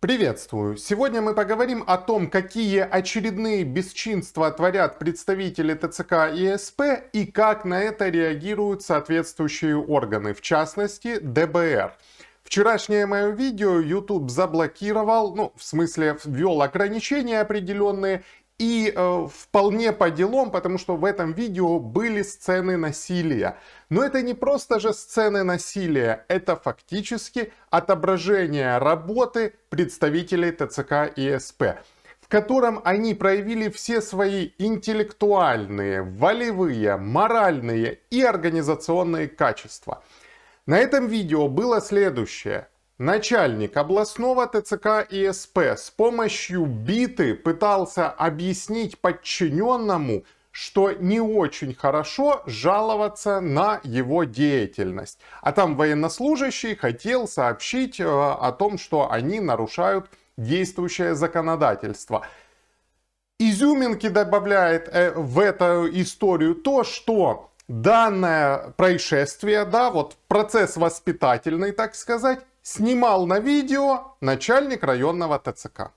Приветствую! Сегодня мы поговорим о том, какие очередные бесчинства творят представители ТЦК и СП и как на это реагируют соответствующие органы, в частности ДБР. Вчерашнее мое видео YouTube заблокировал, ну, в смысле, ввел ограничения определенные и э, вполне по делам, потому что в этом видео были сцены насилия. Но это не просто же сцены насилия, это фактически отображение работы представителей ТЦК и СП, в котором они проявили все свои интеллектуальные, волевые, моральные и организационные качества. На этом видео было следующее. Начальник областного ТЦК ИСП с помощью биты пытался объяснить подчиненному, что не очень хорошо жаловаться на его деятельность. А там военнослужащий хотел сообщить э, о том, что они нарушают действующее законодательство. Изюминки добавляет э, в эту историю то, что данное происшествие, да, вот процесс воспитательный, так сказать, снимал на видео начальник районного ТЦК.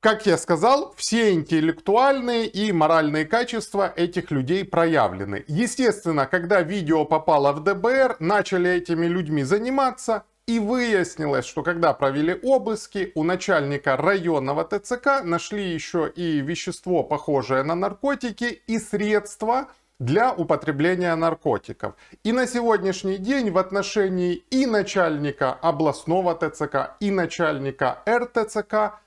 Как я сказал, все интеллектуальные и моральные качества этих людей проявлены. Естественно, когда видео попало в ДБР, начали этими людьми заниматься, и выяснилось, что когда провели обыски, у начальника районного ТЦК нашли еще и вещество, похожее на наркотики, и средства, для употребления наркотиков. И на сегодняшний день в отношении и начальника областного ТЦК, и начальника РТЦК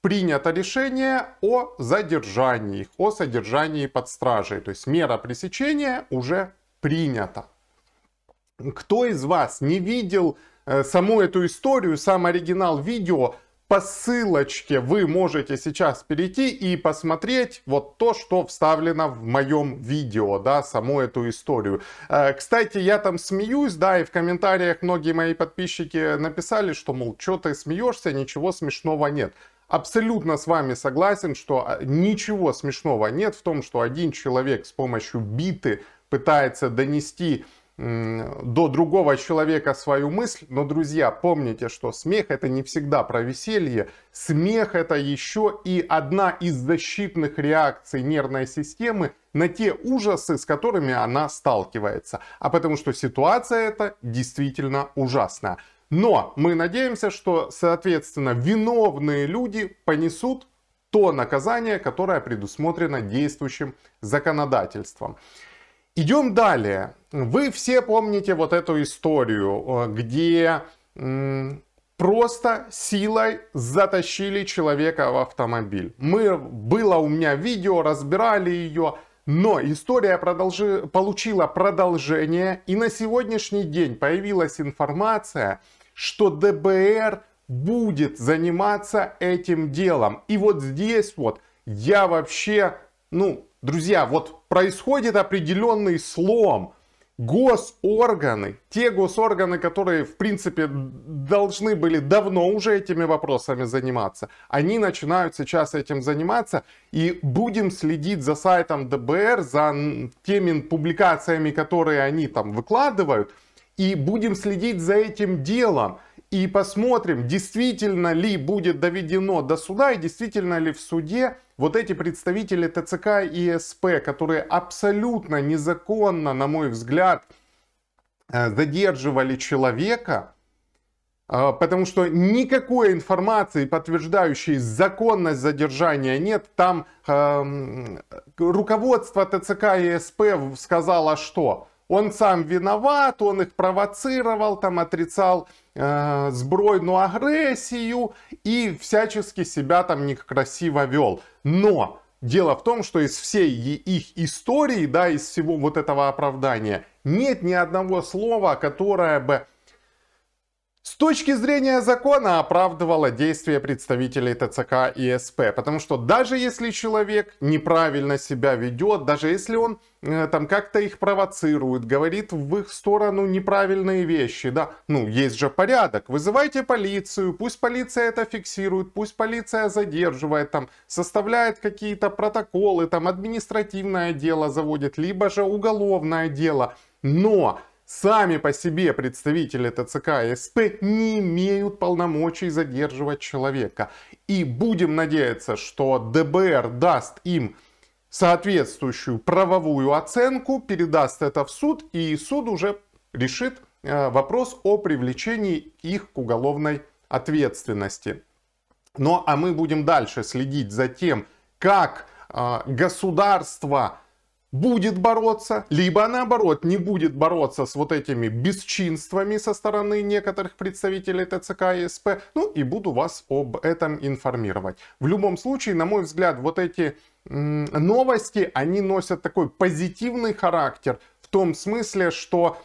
принято решение о задержании их, о содержании под стражей. То есть мера пресечения уже принята. Кто из вас не видел э, саму эту историю, сам оригинал видео, по ссылочке вы можете сейчас перейти и посмотреть вот то, что вставлено в моем видео, да, саму эту историю. Э, кстати, я там смеюсь, да, и в комментариях многие мои подписчики написали, что, мол, что ты смеешься, ничего смешного нет. Абсолютно с вами согласен, что а, ничего смешного нет в том, что один человек с помощью биты пытается донести до другого человека свою мысль, но, друзья, помните, что смех это не всегда про веселье, смех это еще и одна из защитных реакций нервной системы на те ужасы, с которыми она сталкивается, а потому что ситуация эта действительно ужасная. Но мы надеемся, что, соответственно, виновные люди понесут то наказание, которое предусмотрено действующим законодательством. Идем далее. Вы все помните вот эту историю, э, где просто силой затащили человека в автомобиль. Мы, было у меня видео, разбирали ее, но история продолжи, получила продолжение, и на сегодняшний день появилась информация, что ДБР будет заниматься этим делом. И вот здесь вот я вообще, ну, Друзья, вот происходит определенный слом. Госорганы, те госорганы, которые, в принципе, должны были давно уже этими вопросами заниматься, они начинают сейчас этим заниматься. И будем следить за сайтом ДБР, за теми публикациями, которые они там выкладывают. И будем следить за этим делом и посмотрим, действительно ли будет доведено до суда и действительно ли в суде вот эти представители ТЦК и СП, которые абсолютно незаконно, на мой взгляд, э, задерживали человека, э, потому что никакой информации, подтверждающей законность задержания нет. Там э, руководство ТЦК и СП сказало, что он сам виноват, он их провоцировал, там отрицал э, сбройную агрессию и всячески себя там некрасиво вел. Но дело в том, что из всей их истории, да, из всего вот этого оправдания нет ни одного слова, которое бы с точки зрения закона оправдывало действия представителей ТЦК и СП, потому что даже если человек неправильно себя ведет, даже если он э, там как-то их провоцирует, говорит в их сторону неправильные вещи, да, ну есть же порядок, вызывайте полицию, пусть полиция это фиксирует, пусть полиция задерживает, там составляет какие-то протоколы, там административное дело заводит, либо же уголовное дело, но Сами по себе представители ТЦК и СП не имеют полномочий задерживать человека. И будем надеяться, что ДБР даст им соответствующую правовую оценку, передаст это в суд, и суд уже решит э, вопрос о привлечении их к уголовной ответственности. Ну а мы будем дальше следить за тем, как э, государство будет бороться, либо наоборот не будет бороться с вот этими бесчинствами со стороны некоторых представителей ТЦК и СП, ну и буду вас об этом информировать. В любом случае, на мой взгляд, вот эти новости, они носят такой позитивный характер в том смысле, что,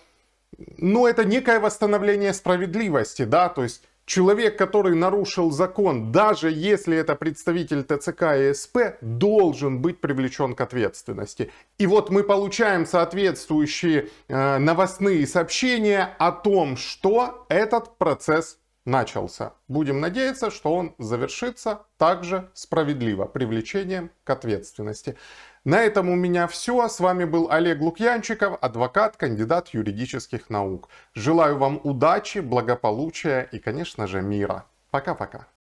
ну это некое восстановление справедливости, да, то есть человек, который нарушил закон, даже если это представитель ТЦК и СП, должен быть привлечен к ответственности. И вот мы получаем соответствующие э, новостные сообщения о том, что этот процесс начался. Будем надеяться, что он завершится также справедливо привлечением к ответственности. На этом у меня все. С вами был Олег Лукьянчиков, адвокат, кандидат юридических наук. Желаю вам удачи, благополучия и, конечно же, мира. Пока-пока.